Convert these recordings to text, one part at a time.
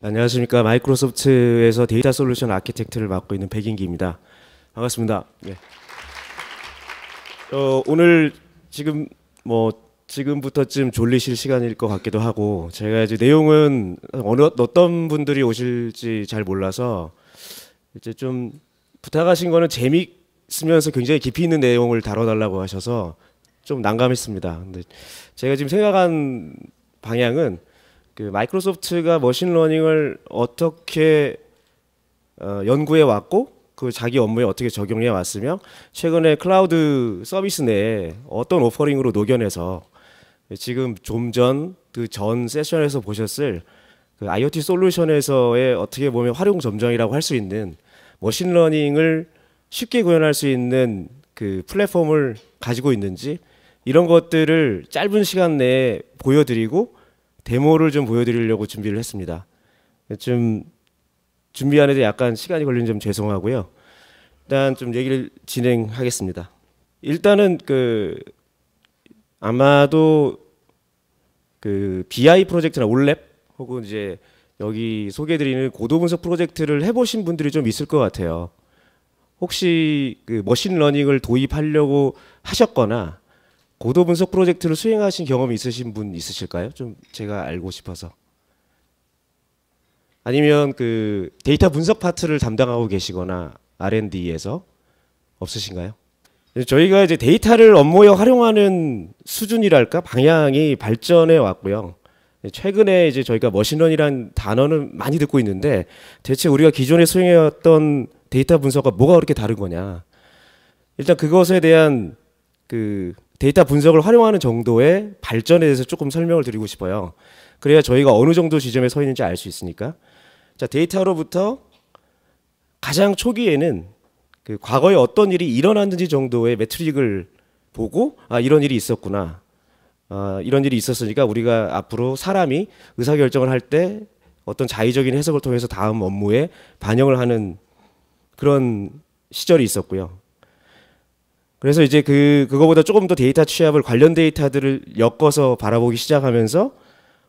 네, 안녕하십니까 마이크로소프트에서 데이터 솔루션 아키텍트를 맡고 있는 백인기입니다. 반갑습니다. 네. 어, 오늘 지금 뭐 지금부터쯤 졸리실 시간일 것 같기도 하고 제가 이제 내용은 어느 어떤 분들이 오실지 잘 몰라서 이제 좀 부탁하신 거는 재미있으면서 굉장히 깊이 있는 내용을 다뤄달라고 하셔서 좀 난감했습니다. 근데 제가 지금 생각한 방향은 그 마이크로소프트가 머신러닝을 어떻게 어, 연구해 왔고 그 자기 업무에 어떻게 적용해 왔으며 최근에 클라우드 서비스 내에 어떤 오퍼링으로 녹여내서 지금 좀 전 그전 그 세션에서 보셨을 그 IoT 솔루션에서의 어떻게 보면 활용 점정이라고 할 수 있는 머신러닝을 쉽게 구현할 수 있는 그 플랫폼을 가지고 있는지 이런 것들을 짧은 시간 내에 보여드리고 데모를 좀 보여드리려고 준비를 했습니다. 좀 준비하는데 약간 시간이 걸리점 죄송하고요. 일단 좀 얘기를 진행하겠습니다. 일단은 그 아마도 그 BI 프로젝트나 올랩 혹은 이제 여기 소개해드리는 고도 분석 프로젝트를 해보신 분들이 좀 있을 것 같아요. 혹시 그 머신러닝을 도입하려고 하셨거나 고도 분석 프로젝트를 수행하신 경험이 있으신 분 있으실까요? 좀 제가 알고 싶어서. 아니면 그 데이터 분석 파트를 담당하고 계시거나 R&D에서 없으신가요? 저희가 이제 데이터를 업무에 활용하는 수준이랄까 방향이 발전해 왔고요. 최근에 이제 저희가 머신러닝이라는 단어는 많이 듣고 있는데 대체 우리가 기존에 수행해왔던 데이터 분석과 뭐가 그렇게 다른 거냐? 일단 그것에 대한 그 데이터 분석을 활용하는 정도의 발전에 대해서 조금 설명을 드리고 싶어요. 그래야 저희가 어느 정도 지점에 서 있는지 알 수 있으니까. 자, 데이터로부터 가장 초기에는 그 과거에 어떤 일이 일어났는지 정도의 매트릭을 보고 아 이런 일이 있었구나. 아, 이런 일이 있었으니까 우리가 앞으로 사람이 의사결정을 할 때 어떤 자의적인 해석을 통해서 다음 업무에 반영을 하는 그런 시절이 있었고요. 그래서 이제 그 그거보다 조금 더 데이터 취합을 관련 데이터들을 엮어서 바라보기 시작하면서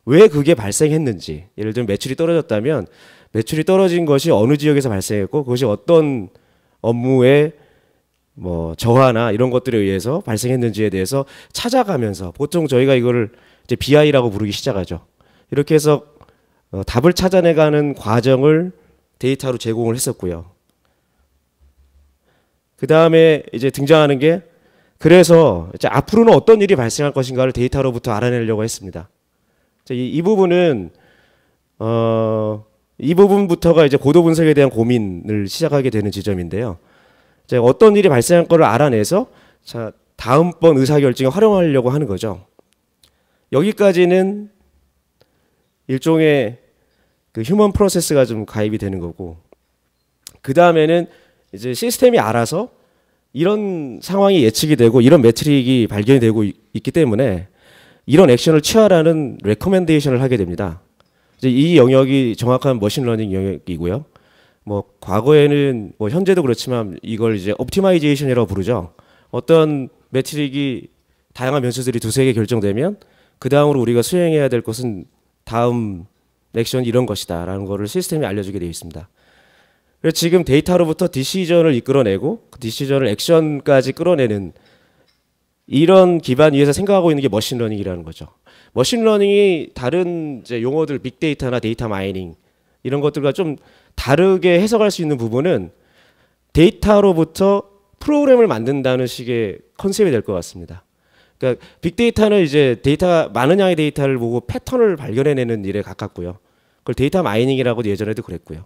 왜 그게 발생했는지 예를 들면 매출이 떨어졌다면 매출이 떨어진 것이 어느 지역에서 발생했고 그것이 어떤 업무에 뭐 저하나 이런 것들에 의해서 발생했는지에 대해서 찾아가면서 보통 저희가 이거를 이제 BI라고 부르기 시작하죠. 이렇게 해서 어, 답을 찾아내가는 과정을 데이터로 제공을 했었고요. 그 다음에 이제 등장하는 게 그래서 이제 앞으로는 어떤 일이 발생할 것인가를 데이터로부터 알아내려고 했습니다. 이, 이 부분은 어, 이 부분부터가 이제 고도 분석에 대한 고민을 시작하게 되는 지점인데요. 이제 어떤 일이 발생할 것을 알아내서 자, 다음번 의사결정에 활용하려고 하는 거죠. 여기까지는 일종의 그 휴먼 프로세스가 좀 가입이 되는 거고 그 다음에는 이제 시스템이 알아서 이런 상황이 예측이 되고 이런 매트릭이 발견이 되고 있, 있기 때문에 이런 액션을 취하라는 레코멘데이션을 하게 됩니다. 이제 이 영역이 정확한 머신러닝 영역이고요. 뭐 과거에는 뭐 현재도 그렇지만 이걸 이제 옵티마이제이션이라고 부르죠. 어떤 매트릭이 다양한 변수들이 두세 개 결정되면 그 다음으로 우리가 수행해야 될 것은 다음 액션 이런 것이다라는 것을 시스템이 알려주게 되어 있습니다. 그래서 지금 데이터로부터 디시전을 이끌어내고 그 디시전을 액션까지 끌어내는 이런 기반 위에서 생각하고 있는 게 머신러닝이라는 거죠. 머신러닝이 다른 이제 용어들 빅데이터나 데이터 마이닝 이런 것들과 좀 다르게 해석할 수 있는 부분은 데이터로부터 프로그램을 만든다는 식의 컨셉이 될 것 같습니다. 그러니까 빅데이터는 이제 데이터 많은 양의 데이터를 보고 패턴을 발견해내는 일에 가깝고요. 그걸 데이터 마이닝이라고 도 예전에도 그랬고요.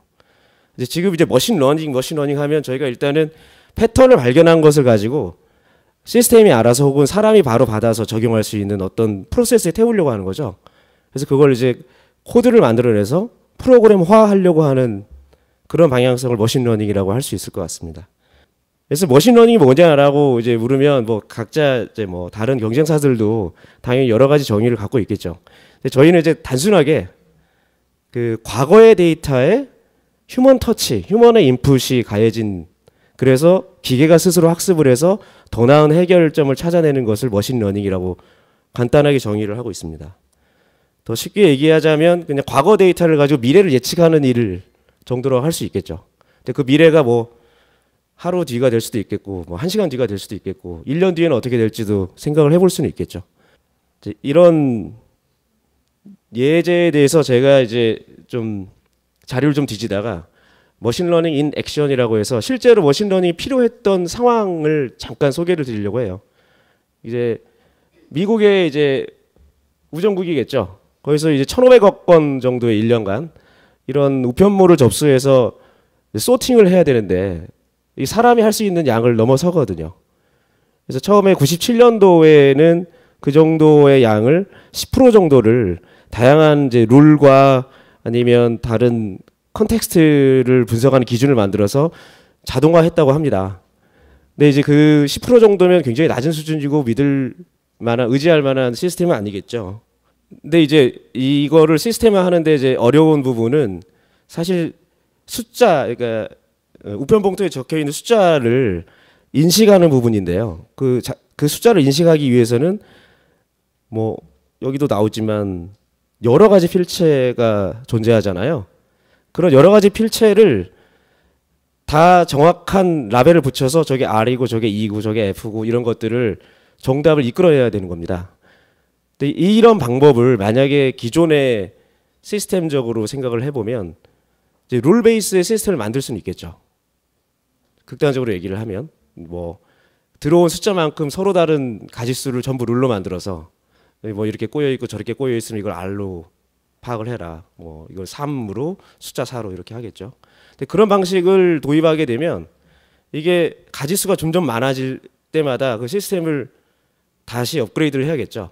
이제 지금 이제 머신 러닝, 머신 러닝 하면 저희가 일단은 패턴을 발견한 것을 가지고 시스템이 알아서 혹은 사람이 바로 받아서 적용할 수 있는 어떤 프로세스에 태우려고 하는 거죠. 그래서 그걸 이제 코드를 만들어내서 프로그램화 하려고 하는 그런 방향성을 머신러닝이라고 할 수 있을 것 같습니다. 그래서 머신러닝이 뭐냐라고 이제 물으면 뭐 각자 이제 뭐 다른 경쟁사들도 당연히 여러 가지 정의를 갖고 있겠죠. 근데 저희는 이제 단순하게 그 과거의 데이터에 휴먼 터치, 휴먼의 인풋이 가해진 그래서 기계가 스스로 학습을 해서 더 나은 해결점을 찾아내는 것을 머신러닝이라고 간단하게 정의를 하고 있습니다. 더 쉽게 얘기하자면 그냥 과거 데이터를 가지고 미래를 예측하는 일을 정도로 할 수 있겠죠. 근데 그 미래가 뭐 하루 뒤가 될 수도 있겠고 뭐 1시간 뒤가 될 수도 있겠고 1년 뒤에는 어떻게 될지도 생각을 해볼 수는 있겠죠. 이런 예제에 대해서 제가 이제 좀 자료를 좀 뒤지다가 머신러닝 인 액션이라고 해서 실제로 머신러닝이 필요했던 상황을 잠깐 소개를 드리려고 해요. 이제 미국의 이제 우정국이겠죠. 거기서 이제 1,500억 건 정도의 1년간 이런 우편물을 접수해서 소팅을 해야 되는데 이 사람이 할 수 있는 양을 넘어서거든요. 그래서 처음에 97년도에는 그 정도의 양을 10% 정도를 다양한 이제 룰과 아니면 다른 컨텍스트를 분석하는 기준을 만들어서 자동화했다고 합니다. 근데 이제 그 10% 정도면 굉장히 낮은 수준이고 믿을 만한 의지할 만한 시스템은 아니겠죠. 근데 이제 이거를 시스템화 하는데 이제 어려운 부분은 사실 숫자 그러니까 어, 우편봉투에 적혀 있는 숫자를 인식하는 부분인데요. 그, 자, 그 숫자를 인식하기 위해서는 뭐 여기도 나오지만 여러 가지 필체가 존재하잖아요. 그런 여러 가지 필체를 다 정확한 라벨을 붙여서 저게 R이고 저게 E고 저게 F고 이런 것들을 정답을 이끌어야 되는 겁니다. 이런 방법을 만약에 기존의 시스템적으로 생각을 해보면 룰 베이스의 시스템을 만들 수는 있겠죠. 극단적으로 얘기를 하면 뭐 들어온 숫자만큼 서로 다른 가짓수를 전부 룰로 만들어서 뭐 이렇게 꼬여 있고 저렇게 꼬여 있으면 이걸 알로 파악을 해라. 뭐 이걸 3으로 숫자 4로 이렇게 하겠죠. 근데 그런 방식을 도입하게 되면 이게 가지수가 점점 많아질 때마다 그 시스템을 다시 업그레이드를 해야겠죠.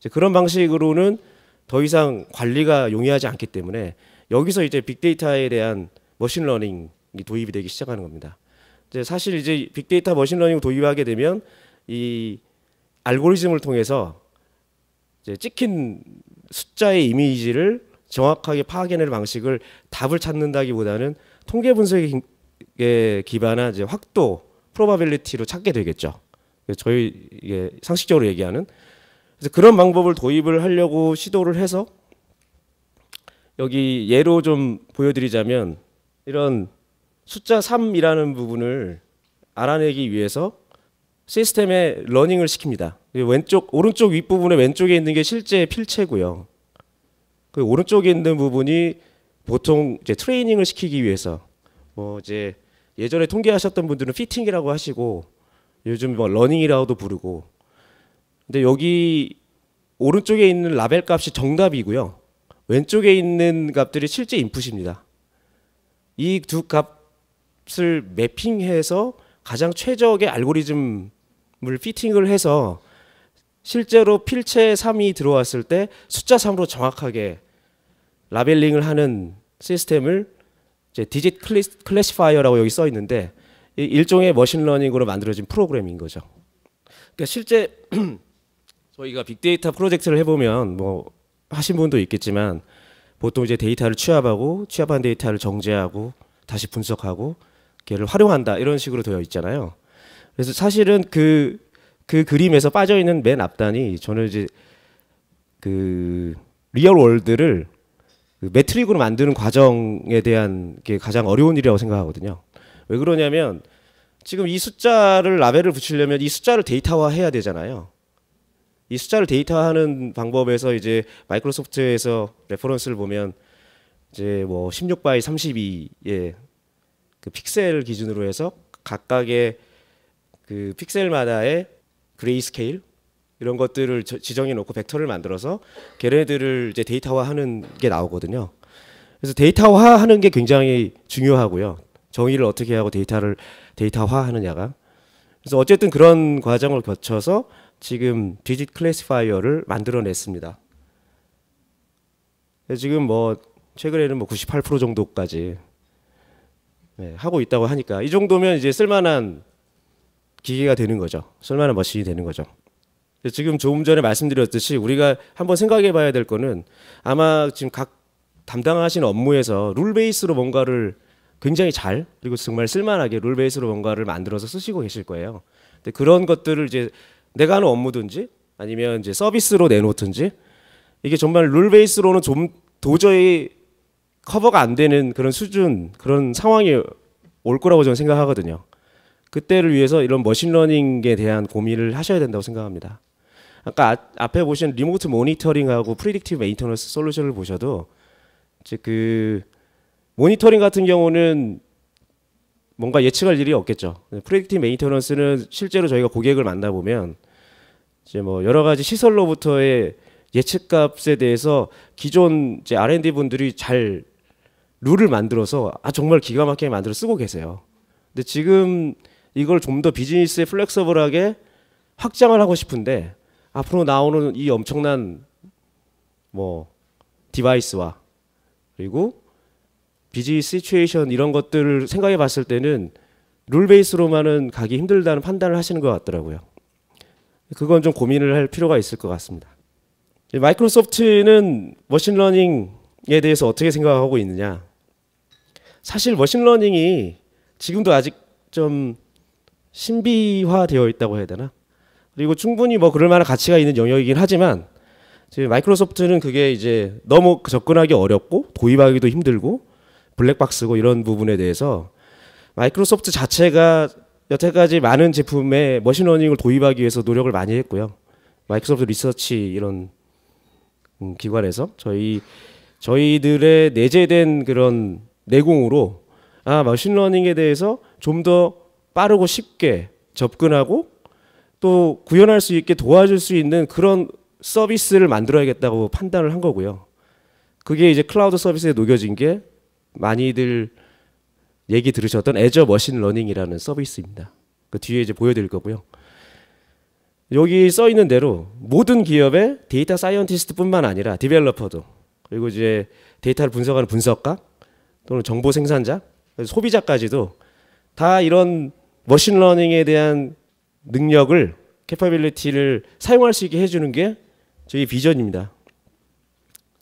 이제 그런 방식으로는 더 이상 관리가 용이하지 않기 때문에 여기서 이제 빅데이터에 대한 머신러닝이 도입이 되기 시작하는 겁니다. 이제 사실 이제 빅데이터 머신러닝 을 도입하게 되면 이 알고리즘을 통해서 이제 찍힌 숫자의 이미지를 정확하게 파악해낼 방식을 답을 찾는다기보다는 통계 분석에 기반한 이제 확도 프로바빌리티로 찾게 되겠죠. 저희 이게 상식적으로 얘기하는 그래서 그런 방법을 도입을 하려고 시도를 해서 여기 예로 좀 보여드리자면 이런 숫자 3이라는 부분을 알아내기 위해서 시스템에 러닝을 시킵니다. 왼쪽 오른쪽 윗부분의 왼쪽에 있는 게 실제 필체고요. 그 오른쪽에 있는 부분이 보통 이제 트레이닝을 시키기 위해서 뭐 이제 예전에 통계하셨던 분들은 피팅이라고 하시고 요즘 뭐 러닝이라고도 부르고 근데 여기 오른쪽에 있는 라벨 값이 정답이고요. 왼쪽에 있는 값들이 실제 인풋입니다. 이 두 값을 매핑해서 가장 최적의 알고리즘을 피팅을 해서 실제로 필체 3이 들어왔을 때 숫자 3으로 정확하게 라벨링을 하는 시스템을 이제 디짓 클래시파이어라고 여기 써 있는데 일종의 머신러닝으로 만들어진 프로그램인 거죠. 그러니까 실제 저희가 빅데이터 프로젝트를 해보면 뭐 하신 분도 있겠지만 보통 이제 데이터를 취합하고 취합한 데이터를 정제하고 다시 분석하고 걔를 활용한다 이런 식으로 되어 있잖아요. 그래서 사실은 그그 그림에서 빠져 있는 맨 앞단이 저는 이제 그 리얼 월드를 그 매트릭으로 만드는 과정에 대한 게 가장 어려운 일이라고 생각하거든요. 왜 그러냐면 지금 이 숫자를 라벨을 붙이려면 이 숫자를 데이터화 해야 되잖아요. 이 숫자를 데이터화하는 방법에서 이제 마이크로소프트에서 레퍼런스를 보면 이제 뭐 16바이 32의 그 픽셀 기준으로 해서 각각의 그 픽셀마다의 그레이스케일 이런 것들을 지정해 놓고 벡터를 만들어서 걔네들을 이제 데이터화하는 게 나오거든요. 그래서 데이터화하는 게 굉장히 중요하고요. 정의를 어떻게 하고 데이터를 데이터화하느냐가 그래서 어쨌든 그런 과정을 거쳐서 지금 디지 클래시파이어를 만들어냈습니다. 지금 뭐 최근에는 뭐 98% 정도까지 네, 하고 있다고 하니까 이 정도면 이제 쓸만한 기계가 되는 거죠. 쓸만한 머신이 되는 거죠. 지금 조금 전에 말씀드렸듯이 우리가 한번 생각해 봐야 될 거는 아마 지금 각 담당하신 업무에서 룰 베이스로 뭔가를 굉장히 잘 그리고 정말 쓸만하게 룰 베이스로 뭔가를 만들어서 쓰시고 계실 거예요. 근데 그런 것들을 이제 내가 하는 업무든지 아니면 이제 서비스로 내놓든지 이게 정말 룰 베이스로는 좀 도저히 커버가 안 되는 그런 수준 그런 상황이 올 거라고 저는 생각하거든요. 그때를 위해서 이런 머신러닝에 대한 고민을 하셔야 된다고 생각합니다. 아까 앞에 보신 리모트 모니터링하고 프리딕티브 메인터너스 솔루션을 보셔도 이그 모니터링 같은 경우는 뭔가 예측할 일이 없겠죠. 프리딕티브 메인터넌스는 실제로 저희가 고객을 만나보면 이제 뭐 여러 가지 시설로부터의 예측값에 대해서 기존 이제 R&D 분들이 잘 룰을 만들어서 아 정말 기가 막히게 만들어 쓰고 계세요. 근데 지금 이걸 좀 더 비즈니스에 플렉서블하게 확장을 하고 싶은데 앞으로 나오는 이 엄청난 뭐 디바이스와 그리고 비즈니스 시츄에이션 이런 것들을 생각해 봤을 때는 룰 베이스로만은 가기 힘들다는 판단을 하시는 것 같더라고요. 그건 좀 고민을 할 필요가 있을 것 같습니다. 마이크로소프트는 머신러닝에 대해서 어떻게 생각하고 있느냐? 사실 머신러닝이 지금도 아직 좀 신비화되어 있다고 해야 되나? 그리고 충분히 뭐 그럴 만한 가치가 있는 영역이긴 하지만 지금 마이크로소프트는 그게 이제 너무 접근하기 어렵고 도입하기도 힘들고 블랙박스고 이런 부분에 대해서 마이크로소프트 자체가 여태까지 많은 제품에 머신러닝을 도입하기 위해서 노력을 많이 했고요. 마이크로소프트 리서치 이런 음, 기관에서 저희 저희들의 내재된 그런 내공으로 아 머신러닝에 대해서 좀더 빠르고 쉽게 접근하고 또 구현할 수 있게 도와줄 수 있는 그런 서비스를 만들어야겠다고 판단을 한 거고요. 그게 이제 클라우드 서비스에 녹여진 게 많이들 얘기 들으셨던 애저 머신 러닝이라는 서비스입니다. 그 뒤에 이제 보여드릴 거고요. 여기 써 있는 대로 모든 기업의 데이터 사이언티스트뿐만 아니라 디벨로퍼도 그리고 이제 데이터를 분석하는 분석가 또는 정보 생산자 소비자까지도 다 이런 머신러닝에 대한 능력을 캐파빌리티를 사용할 수 있게 해주는 게 저희 비전입니다.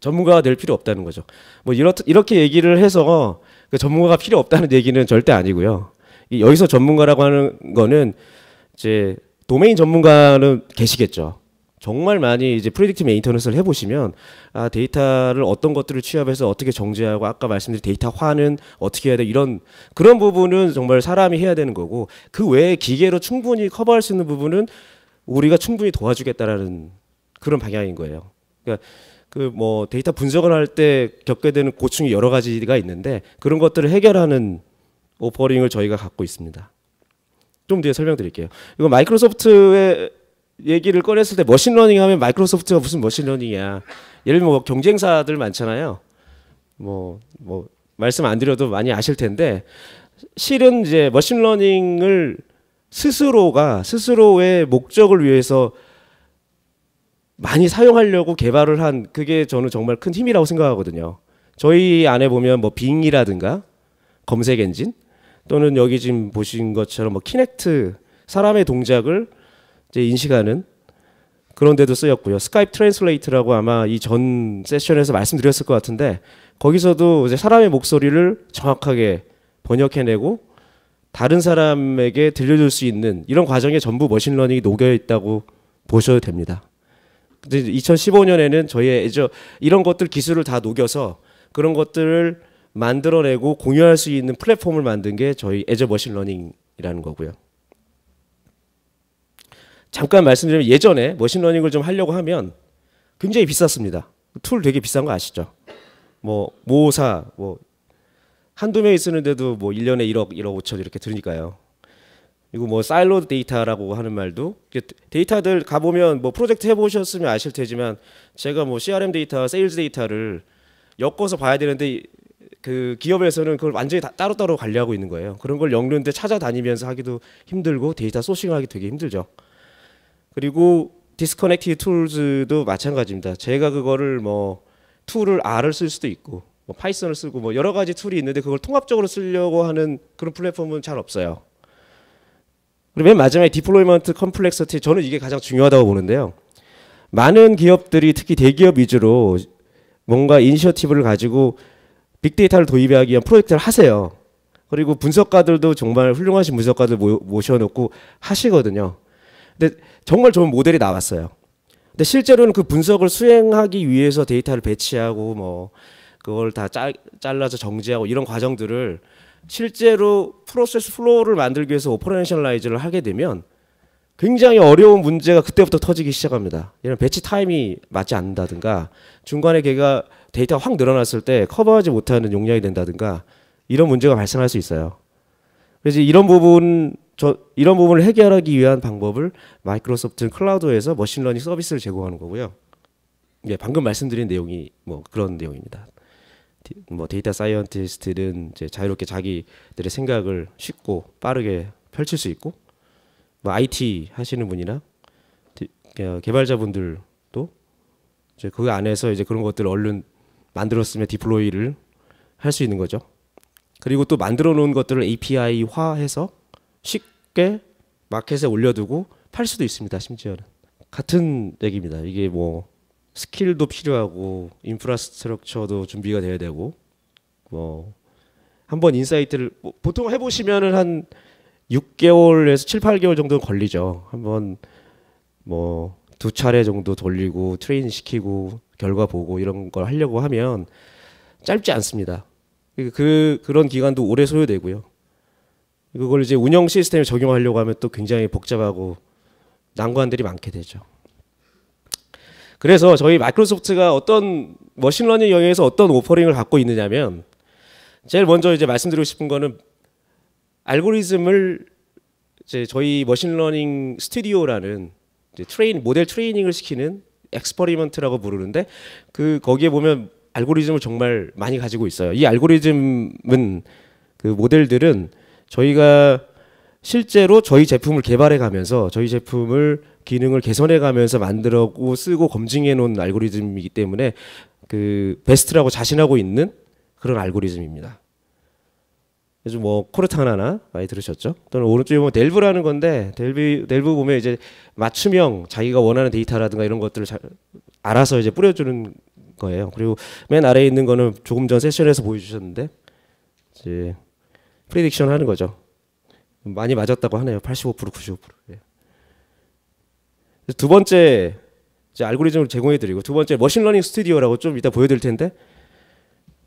전문가가 될 필요 없다는 거죠. 뭐 이렇, 이렇게 얘기를 해서 그 전문가가 필요 없다는 얘기는 절대 아니고요. 여기서 전문가라고 하는 거는 이제 도메인 전문가는 계시겠죠. 정말 많이 이제 프리딕트 메인터넌스를 해보시면 아, 데이터를 어떤 것들을 취합해서 어떻게 정제하고 아까 말씀드린 데이터화는 어떻게 해야 돼 이런 그런 부분은 정말 사람이 해야 되는 거고 그 외에 기계로 충분히 커버할 수 있는 부분은 우리가 충분히 도와주겠다라는 그런 방향인 거예요. 그러니까 그 뭐 데이터 분석을 할 때 겪게 되는 고충이 여러 가지가 있는데 그런 것들을 해결하는 오퍼링을 저희가 갖고 있습니다. 좀 뒤에 설명드릴게요. 이거 마이크로소프트의 얘기를 꺼냈을 때 머신러닝 하면 마이크로소프트가 무슨 머신러닝이야. 예를 들면 뭐 경쟁사들 많잖아요. 뭐, 뭐, 말씀 안 드려도 많이 아실 텐데, 실은 이제 머신러닝을 스스로가 스스로의 목적을 위해서 많이 사용하려고 개발을 한 그게 저는 정말 큰 힘이라고 생각하거든요. 저희 안에 보면 뭐 빙이라든가 검색 엔진 또는 여기 지금 보신 것처럼 뭐 키넥트 사람의 동작을 이제 인식하는 그런 데도 쓰였고요. 스카이프 트랜슬레이트라고 아마 이 전 세션에서 말씀드렸을 것 같은데 거기서도 이제 사람의 목소리를 정확하게 번역해내고 다른 사람에게 들려줄 수 있는 이런 과정에 전부 머신러닝이 녹여 있다고 보셔도 됩니다. 2015년에는 저희의 이제 이런 것들 기술을 다 녹여서 그런 것들을 만들어내고 공유할 수 있는 플랫폼을 만든 게 저희 에저 머신러닝이라는 거고요. 잠깐 말씀드리면 예전에 머신러닝을 좀 하려고 하면 굉장히 비쌌습니다. 툴 되게 비싼 거 아시죠? 뭐 모사 뭐 한두 명이 쓰는데도 뭐 1년에 1억 1억 5천 이렇게 들으니까요. 그리고 뭐 사일로드 데이터라고 하는 말도 데이터들 가 보면 뭐 프로젝트 해 보셨으면 아실 테지만 제가 뭐 CRM 데이터, 세일즈 데이터를 엮어서 봐야 되는데 그 기업에서는 그걸 완전히 다 따로따로 관리하고 있는 거예요. 그런 걸엮인데 찾아다니면서 하기도 힘들고 데이터 소싱하기 되게 힘들죠. 그리고 디스커넥티드 툴즈도 마찬가지입니다. 제가 그거를 뭐 툴을 R을 쓸 수도 있고 뭐 파이썬을 쓰고 뭐 여러 가지 툴이 있는데 그걸 통합적으로 쓰려고 하는 그런 플랫폼은 잘 없어요. 그리고 맨 마지막에 디플로이먼트 컴플렉서티 저는 이게 가장 중요하다고 보는데요. 많은 기업들이 특히 대기업 위주로 뭔가 이니셔티브를 가지고 빅데이터를 도입하기 위한 프로젝트를 하세요. 그리고 분석가들도 정말 훌륭하신 분석가들 모셔놓고 하시거든요. 근데 정말 좋은 모델이 나왔어요. 근데 실제로는 그 분석을 수행하기 위해서 데이터를 배치하고 뭐 그걸 다 짤, 잘라서 정지하고 이런 과정들을 실제로 프로세스 플로우를 만들기 위해서 오퍼레이션라이즈를 하게 되면 굉장히 어려운 문제가 그때부터 터지기 시작합니다. 이런 배치 타임이 맞지 않는다든가 중간에 걔가 데이터가 확 늘어났을 때 커버하지 못하는 용량이 된다든가 이런 문제가 발생할 수 있어요. 그래서 이런 부분 저 이런 부분을 해결하기 위한 방법을 마이크로소프트 클라우드에서 머신러닝 서비스를 제공하는 거고요. 예, 방금 말씀드린 내용이 뭐 그런 내용입니다. 디, 뭐 데이터 사이언티스트는 이제 자유롭게 자기들의 생각을 쉽고 빠르게 펼칠 수 있고 뭐 IT 하시는 분이나 디, 어, 개발자분들도 이제 그 안에서 이제 그런 것들을 얼른 만들었으면 디플로이를 할 수 있는 거죠. 그리고 또 만들어 놓은 것들을 API화해서 쉽게 마켓에 올려두고 팔 수도 있습니다. 심지어는 같은 얘기입니다. 이게 뭐 스킬도 필요하고 인프라스트럭처도 준비가 돼야 되고 뭐 한번 인사이트를 뭐 보통 해보시면은 한 6개월에서 7, 8개월 정도 걸리죠. 한번 뭐 두 차례 정도 돌리고 트레이닝 시키고 결과 보고 이런 걸 하려고 하면 짧지 않습니다. 그, 그 그런 기간도 오래 소요되고요. 그걸 이제 운영 시스템에 적용하려고 하면 또 굉장히 복잡하고 난관들이 많게 되죠. 그래서 저희 마이크로소프트가 어떤 머신러닝 영역에서 어떤 오퍼링을 갖고 있느냐면 제일 먼저 이제 말씀드리고 싶은 거는 알고리즘을 이제 저희 머신러닝 스튜디오라는 트레인 모델 트레이닝을 시키는 엑스퍼리먼트라고 부르는데 그 거기에 보면 알고리즘을 정말 많이 가지고 있어요. 이 알고리즘은 그 모델들은 저희가 실제로 저희 제품을 개발해 가면서 저희 제품을 기능을 개선해 가면서 만들었고 쓰고 검증해 놓은 알고리즘이기 때문에 그 베스트라고 자신하고 있는 그런 알고리즘입니다. 그래서 뭐 코르타나나 많이 들으셨죠? 또는 오른쪽에 보면 델브라는 건데 델브 델브 보면 이제 맞춤형 자기가 원하는 데이터라든가 이런 것들을 잘 알아서 이제 뿌려주는 거예요. 그리고 맨 아래에 있는 거는 조금 전 세션에서 보여주셨는데 이제 프리딕션 하는 거죠. 많이 맞았다고 하네요. 85% 95%. 예. 두 번째 이제 알고리즘을 제공해 드리고 두 번째 머신러닝 스튜디오라고 좀 이따 보여드릴 텐데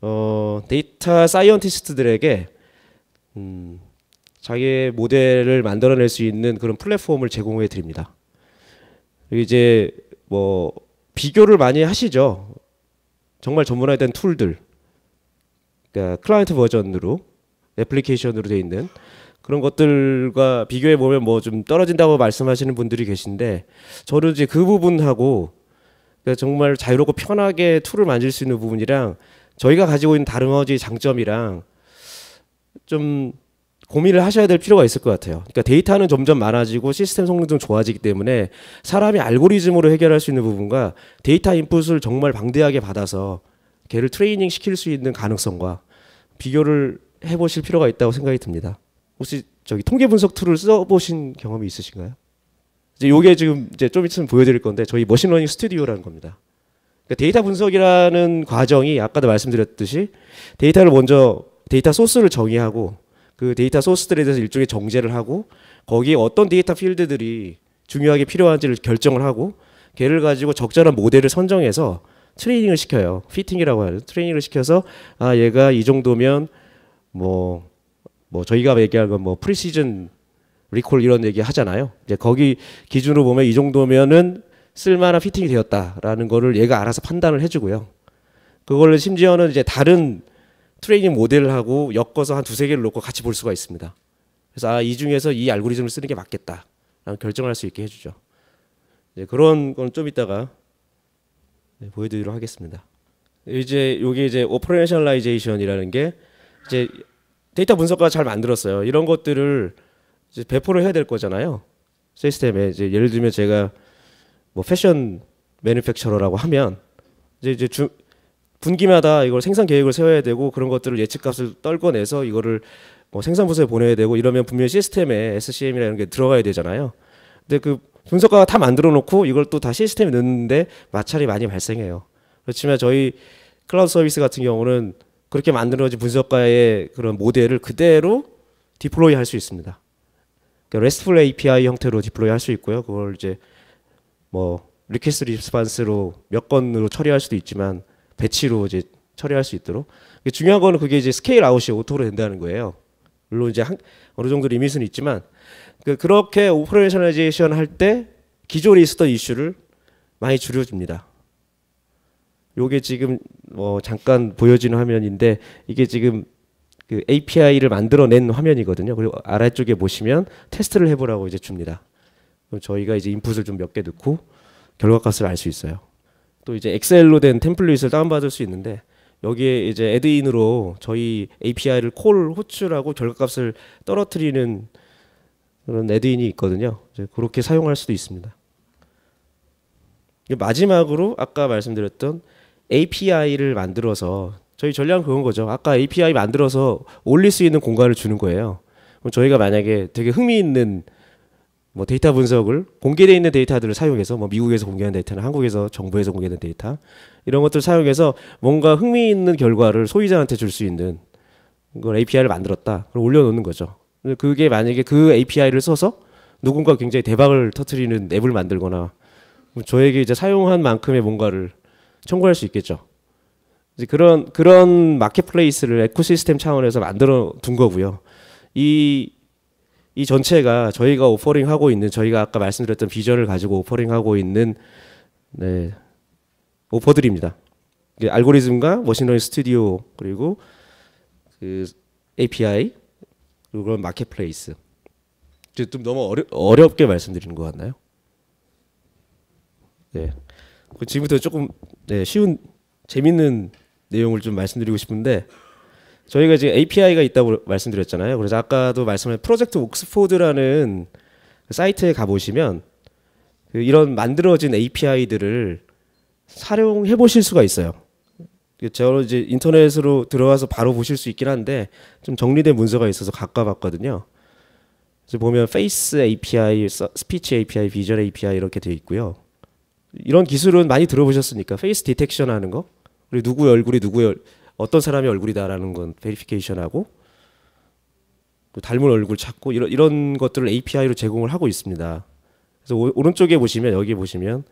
어, 데이터 사이언티스트들에게 음, 자기의 모델을 만들어낼 수 있는 그런 플랫폼을 제공해 드립니다. 이제 뭐 비교를 많이 하시죠. 정말 전문화된 툴들, 그러니까 클라이언트 버전으로 애플리케이션으로 돼 있는 그런 것들과 비교해 보면 뭐 좀 떨어진다고 말씀하시는 분들이 계신데 저는 이제 그 부분하고 그러니까 정말 자유롭고 편하게 툴을 만질 수 있는 부분이랑 저희가 가지고 있는 다른 어지 장점이랑 좀 고민을 하셔야 될 필요가 있을 것 같아요. 그러니까 데이터는 점점 많아지고 시스템 성능도 좋아지기 때문에 사람이 알고리즘으로 해결할 수 있는 부분과 데이터 인풋을 정말 방대하게 받아서 걔를 트레이닝 시킬 수 있는 가능성과 비교를 해보실 필요가 있다고 생각이 듭니다. 혹시 저기 통계 분석 툴을 써보신 경험이 있으신가요? 이제 요게 지금 이제 좀 있으면 보여드릴 건데 저희 머신러닝 스튜디오라는 겁니다. 그러니까 데이터 분석이라는 과정이 아까도 말씀드렸듯이 데이터를 먼저 데이터 소스를 정의하고 그 데이터 소스들에 대해서 일종의 정제를 하고 거기에 어떤 데이터 필드들이 중요하게 필요한지를 결정을 하고 걔를 가지고 적절한 모델을 선정해서 트레이닝을 시켜요. 피팅이라고 하는 트레이닝을 시켜서 아 얘가 이 정도면 뭐, 뭐 저희가 얘기하는 건뭐 프리시즌 리콜 이런 얘기 하잖아요. 이제 거기 기준으로 보면 이 정도면은 쓸만한 피팅이 되었다라는 거를 얘가 알아서 판단을 해주고요. 그걸 심지어는 이제 다른 트레이닝 모델하고 엮어서 한 두세 개를 놓고 같이 볼 수가 있습니다. 그래서 아, 이 중에서 이 알고리즘을 쓰는 게 맞겠다라는 결정을 할 수 있게 해주죠. 네, 그런 건 좀 이따가 네, 보여드리도록 하겠습니다. 이제 이게 이제 오퍼레이션라이제이션이라는게 이제 데이터 분석가 잘 만들었어요. 이런 것들을 이제 배포를 해야 될 거잖아요. 시스템에 이제 예를 들면 제가 뭐 패션 매니팩처러라고 하면 이제 이제 주, 분기마다 이걸 생산 계획을 세워야 되고 그런 것들을 예측값을 떨궈내서 이거를 뭐 생산 부서에 보내야 되고 이러면 분명히 시스템에 SCM이라는 게 들어가야 되잖아요. 근데 그 분석가가 다 만들어 놓고 이걸 또 다 시스템에 넣는데 마찰이 많이 발생해요. 그렇지만 저희 클라우드 서비스 같은 경우는 그렇게 만들어진 분석가의 그런 모델을 그대로 디플로이 할 수 있습니다. 그러니까 RESTful API 형태로 디플로이 할 수 있고요. 그걸 이제 뭐 리퀘스트 리스판스로 몇 건으로 처리할 수도 있지만 배치로 이제 처리할 수 있도록 중요한 거는 그게 이제 스케일 아웃이 오토로 된다는 거예요. 물론 이제 한, 어느 정도 리밋은 있지만 그, 그렇게 오퍼레이셔널이제이션 할 때 기존에 있었던 이슈를 많이 줄여줍니다. 요게 지금 어 잠깐 보여지는 화면인데 이게 지금 그 API를 만들어낸 화면이거든요. 그리고 아래쪽에 보시면 테스트를 해보라고 이제 줍니다. 그럼 저희가 이제 인풋을 좀 몇 개 넣고 결과값을 알 수 있어요. 또 이제 엑셀로 된 템플릿을 다운받을 수 있는데 여기에 이제 애드인으로 저희 API를 콜 호출하고 결과값을 떨어뜨리는 그런 애드인이 있거든요. 이제 그렇게 사용할 수도 있습니다. 마지막으로 아까 말씀드렸던 API를 만들어서 저희 전략은 그런 거죠. 아까 API 만들어서 올릴 수 있는 공간을 주는 거예요. 그럼 저희가 만약에 되게 흥미있는 뭐 데이터 분석을 공개되어 있는 데이터들을 사용해서 뭐 미국에서 공개한 데이터나 한국에서 정부에서 공개된 데이터 이런 것들을 사용해서 뭔가 흥미있는 결과를 소유자한테줄 수 있는 그걸 API를 만들었다. 그걸 올려놓는 거죠. 그게 만약에 그 API를 써서 누군가 굉장히 대박을 터트리는 앱을 만들거나 저에게 이제 사용한 만큼의 뭔가를 청구할 수 있겠죠. 그런 그런 마켓플레이스를 에코시스템 차원에서 만들어 둔 거고요. 이 이 전체가 저희가 오퍼링하고 있는 저희가 아까 말씀드렸던 비전을 가지고 오퍼링하고 있는 네, 오퍼들입니다. 알고리즘과 머신러닝 스튜디오 그리고 그 API 그런 마켓플레이스. 좀 너무 어려, 어렵게 말씀드리는 것 같나요? 네. 그 지금부터 조금 네, 쉬운 재밌는 내용을 좀 말씀드리고 싶은데 저희가 지금 API가 있다고 말씀드렸잖아요. 그래서 아까도 말씀하신 프로젝트 옥스포드라는 사이트에 가보시면 그 이런 만들어진 API들을 사용해 보실 수가 있어요. 저 이제 인터넷으로 들어와서 바로 보실 수 있긴 한데 좀 정리된 문서가 있어서 가까봤거든요. 그래서 보면 페이스 API, 스피치 API, 비주얼 API 이렇게 되어 있고요. 이런 기술은 많이 들어보셨으니까 페이스 디텍션 하는 거우리 누구의 얼굴이 누구의 어떤 사람의 얼굴이다라는 건 베리피케이션하고 닮은 얼굴 찾고 이런 이런 것들을 API로 제공을 하고 있습니다. 그래서 오, 른쪽에 보시면 여기 보시면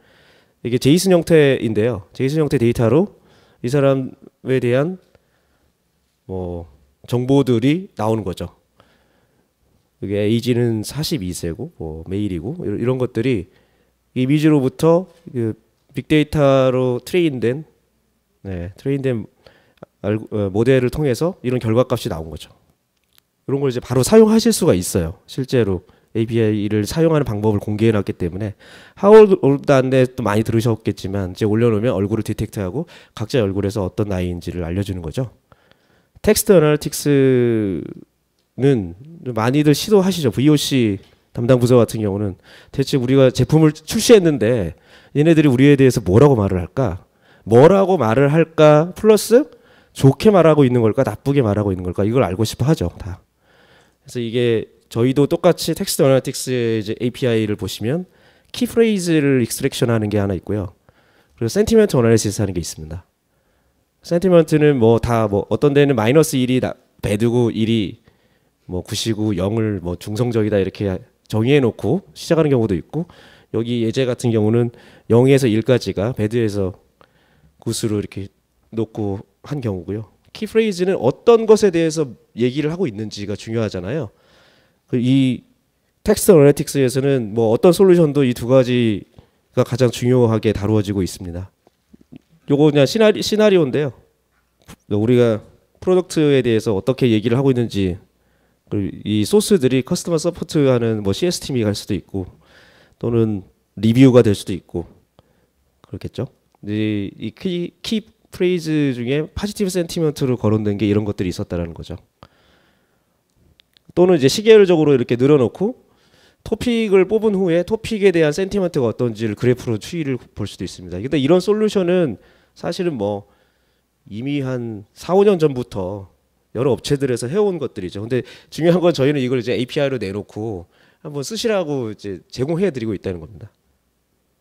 이게 제이슨 형태인데요. 제이슨 형태 데이터로 이 사람에 대한 뭐 정보들이 나오는 거죠. 이게 에이지는 42세고 뭐 메일이고 이런, 이런 것들이 이미지로부터 그 빅데이터로 트레인된 네, 트레인된 어, 모델을 통해서 이런 결과값이 나온 거죠. 이런 걸 이제 바로 사용하실 수가 있어요. 실제로 API를 사용하는 방법을 공개해 놨기 때문에 하월드 안에 또 많이 들으셨겠지만 이제 올려놓으면 얼굴을 디텍트하고 각자 얼굴에서 어떤 나이인지를 알려주는 거죠. 텍스트 애널틱스는 많이들 시도하시죠. VOC 담당 부서 같은 경우는 대체 우리가 제품을 출시했는데 얘네들이 우리에 대해서 뭐라고 말을 할까? 뭐라고 말을 할까? 플러스 좋게 말하고 있는 걸까? 나쁘게 말하고 있는 걸까? 이걸 알고 싶어 하죠, 다. 그래서 이게 저희도 똑같이 텍스트 어나틱스의 이제 API를 보시면 키프레이즈를 익스트랙션 하는 게 하나 있고요. 그리고 센티멘트 어널리시스 하는 게 있습니다. 센티멘트는 뭐 다뭐 뭐 어떤 데는 마이너스 1이 배드고 1이 뭐9시 0을 뭐 중성적이다 이렇게 정의해놓고 시작하는 경우도 있고 여기 예제 같은 경우는 0에서 1까지가 배드에서 구수로 이렇게 놓고 한 경우고요. 키프레이즈는 어떤 것에 대해서 얘기를 하고 있는지가 중요하잖아요. 그 이 텍스트 어널틱스에서는뭐 어떤 솔루션도 이 두 가지가 가장 중요하게 다루어지고 있습니다. 요거 그냥 시나리, 시나리오인데요. 우리가 프로덕트에 대해서 어떻게 얘기를 하고 있는지 그리고 이 소스들이 커스터머 서포트하는 뭐 CS팀이 갈 수도 있고 또는 리뷰가 될 수도 있고 그렇겠죠. 이, 이 키, 키 프레이즈 중에 파지티브 센티먼트로 거론된 게 이런 것들이 있었다라는 거죠. 또는 이제 시계열적으로 이렇게 늘어놓고 토픽을 뽑은 후에 토픽에 대한 센티먼트가 어떤지를 그래프로 추이를 볼 수도 있습니다. 근데 이런 솔루션은 사실은 뭐 이미 한 4, 5년 전부터 여러 업체들에서 해온 것들이죠. 근데 중요한 건 저희는 이걸 이제 API로 내놓고 한번 쓰시라고 이제 제공해드리고 있다는 겁니다.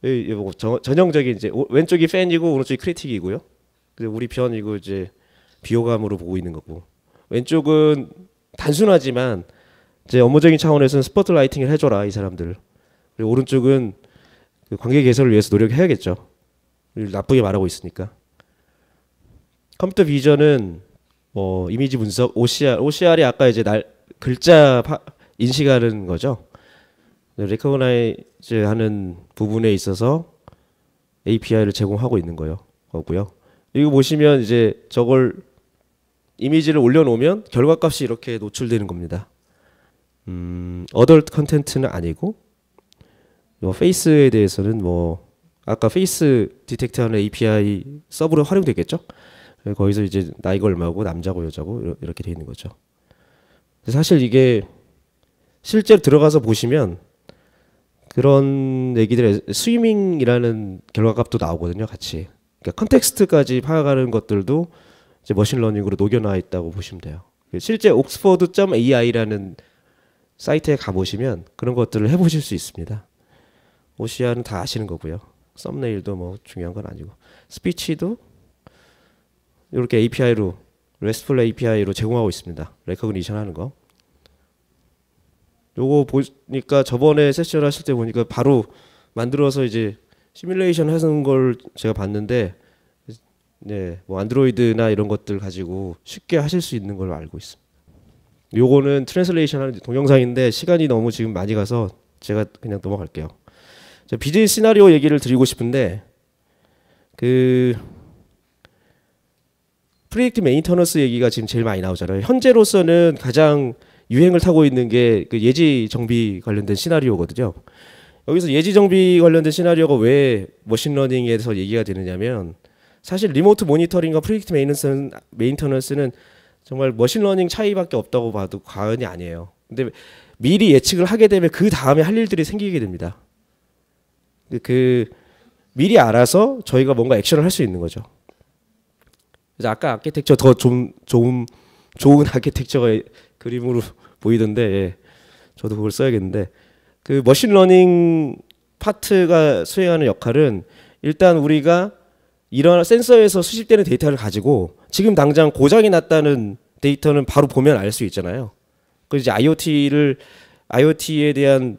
예, 예, 뭐 전형적인 이제 왼쪽이 팬이고 오른쪽이 크리틱이고요. 우리 편이고 이제 비호감으로 보고 있는 거고 왼쪽은 단순하지만 이제 업무적인 차원에서는 스포트라이팅을 해줘라 이 사람들. 그리고 오른쪽은 그 관계 개선을 위해서 노력해야겠죠. 나쁘게 말하고 있으니까. 컴퓨터 비전은 뭐 이미지 분석 OCR OCR이 아까 이제 날 글자 파, 인식하는 거죠. 레코그나이즈 네, 하는 부분에 있어서 API를 제공하고 있는 거요. 거고요. 이거 보시면 이제 저걸 이미지를 올려놓으면 결과값이 이렇게 노출되는 겁니다. 음, 어덜트 컨텐츠는 아니고 뭐 페이스에 대해서는 뭐 아까 페이스 디텍트하는 API 서브로 활용되겠죠? 거기서 이제 나이가 얼마고 남자고 여자고 이렇게 돼 있는 거죠. 사실 이게 실제로 들어가서 보시면 그런 얘기들 에 스위밍이라는 결과값도 나오거든요, 같이. 그러니까 컨텍스트까지 파악하는 것들도 이제 머신러닝으로 녹여놔 있다고 보시면 돼요. 실제 옥스퍼드.ai라는 사이트에 가보시면 그런 것들을 해보실 수 있습니다. 오시아는 다 아시는 거고요. 썸네일도 뭐 중요한 건 아니고 스피치도 이렇게 API로 RESTful API로 제공하고 있습니다. 레커그니션 하는 거. 요거 보니까 저번에 세션 하실 때 보니까 바로 만들어서 이제 시뮬레이션 하는 걸 제가 봤는데 네, 뭐 안드로이드나 이런 것들 가지고 쉽게 하실 수 있는 걸 알고 있습니다. 요거는 트랜슬레이션 하는 동영상인데 시간이 너무 지금 많이 가서 제가 그냥 넘어갈게요. 비즈니스 시나리오 얘기를 드리고 싶은데 그 프로젝트 메인터너스 얘기가 지금 제일 많이 나오잖아요. 현재로서는 가장 유행을 타고 있는 게 그 예지 정비 관련된 시나리오거든요. 여기서 예지 정비 관련된 시나리오가 왜 머신러닝에서 얘기가 되느냐면 사실 리모트 모니터링과 프로젝트메인터너 메인터너스는 정말 머신러닝 차이밖에 없다고 봐도 과언이 아니에요. 근데 미리 예측을 하게 되면 그 다음에 할 일들이 생기게 됩니다. 그 미리 알아서 저희가 뭔가 액션을 할 수 있는 거죠. 그래서 아까 아키텍처 더좀 좋은 좋은 아키텍처가 그림으로 보이던데 예. 저도 그걸 써야겠는데 그 머신러닝 파트가 수행하는 역할은 일단 우리가 이런 센서에서 수집되는 데이터를 가지고 지금 당장 고장이 났다는 데이터는 바로 보면 알 수 있잖아요. 그 이제 IoT를 IoT에 대한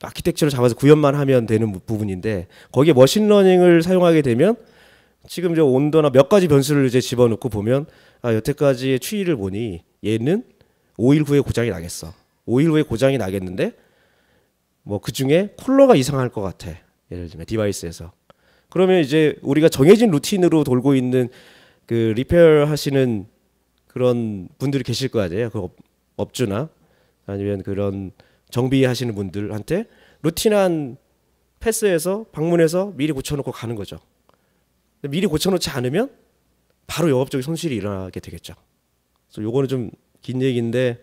아키텍처를 잡아서 구현만 하면 되는 부분인데 거기에 머신러닝을 사용하게 되면 지금 저 온도나 몇 가지 변수를 이제 집어넣고 보면 아 여태까지의 추이를 보니 얘는 5일 후에 고장이 나겠어. 5일 후에 고장이 나겠는데 뭐그 중에 쿨러가 이상할 것 같아. 예를 들면 디바이스에서. 그러면 이제 우리가 정해진 루틴으로 돌고 있는 그 리페어 하시는 그런 분들이 계실 거 아니에요. 그 업, 업주나 아니면 그런 정비하시는 분들한테 루틴한 패스에서 방문해서 미리 고쳐놓고 가는 거죠. 미리 고쳐놓지 않으면 바로 영업적인 손실이 일어나게 되겠죠. 그래서 요거는 좀 긴 얘기인데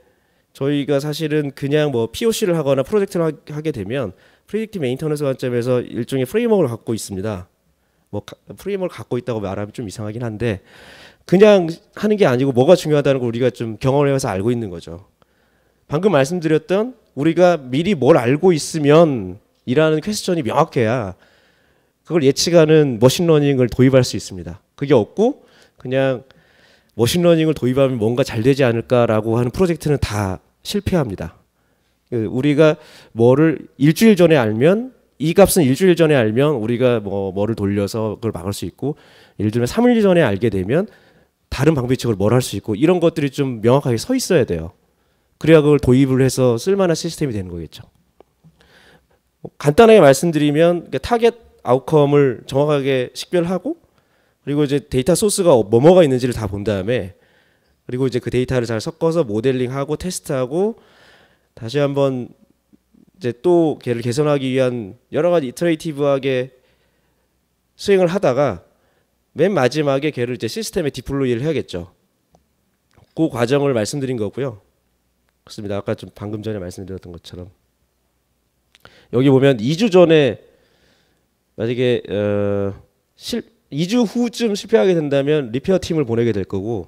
저희가 사실은 그냥 뭐 POC를 하거나 프로젝트를 하게 되면 프리딕트 메인터넌스 관점에서 일종의 프레임워크를 갖고 있습니다. 뭐 프레임워크를 갖고 있다고 말하면 좀 이상하긴 한데 그냥 하는 게 아니고 뭐가 중요하다는 걸 우리가 좀 경험을 해서 알고 있는 거죠. 방금 말씀드렸던 우리가 미리 뭘 알고 있으면 이라는 퀘스천이 명확해야 그걸 예측하는 머신러닝을 도입할 수 있습니다. 그게 없고 그냥 머신러닝을 도입하면 뭔가 잘 되지 않을까라고 하는 프로젝트는 다 실패합니다. 그 우리가 뭐를 일주일 전에 알면 이 값은 일주일 전에 알면 우리가 뭐 뭐를 돌려서 그걸 막을 수 있고 예를 들면 3일 전에 알게 되면 다른 방비책으로 뭘 할 수 있고 이런 것들이 좀 명확하게 서 있어야 돼요. 그래야 그걸 도입을 해서 쓸만한 시스템이 되는 거겠죠. 간단하게 말씀드리면 그러니까 타겟 아웃컴을 정확하게 식별하고 그리고 이제 데이터 소스가 뭐뭐가 있는지를 다 본 다음에 그리고 이제 그 데이터를 잘 섞어서 모델링하고 테스트하고 다시 한번 이제 또 걔를 개선하기 위한 여러 가지 이터레이티브하게 수행을 하다가 맨 마지막에 걔를 이제 시스템에 디플로이를 해야겠죠. 그 과정을 말씀드린 거고요. 그렇습니다. 아까 좀 방금 전에 말씀드렸던 것처럼 여기 보면 2주 전에 만약에 어, 실 2주 후쯤 실패하게 된다면 리페어 팀을 보내게 될 거고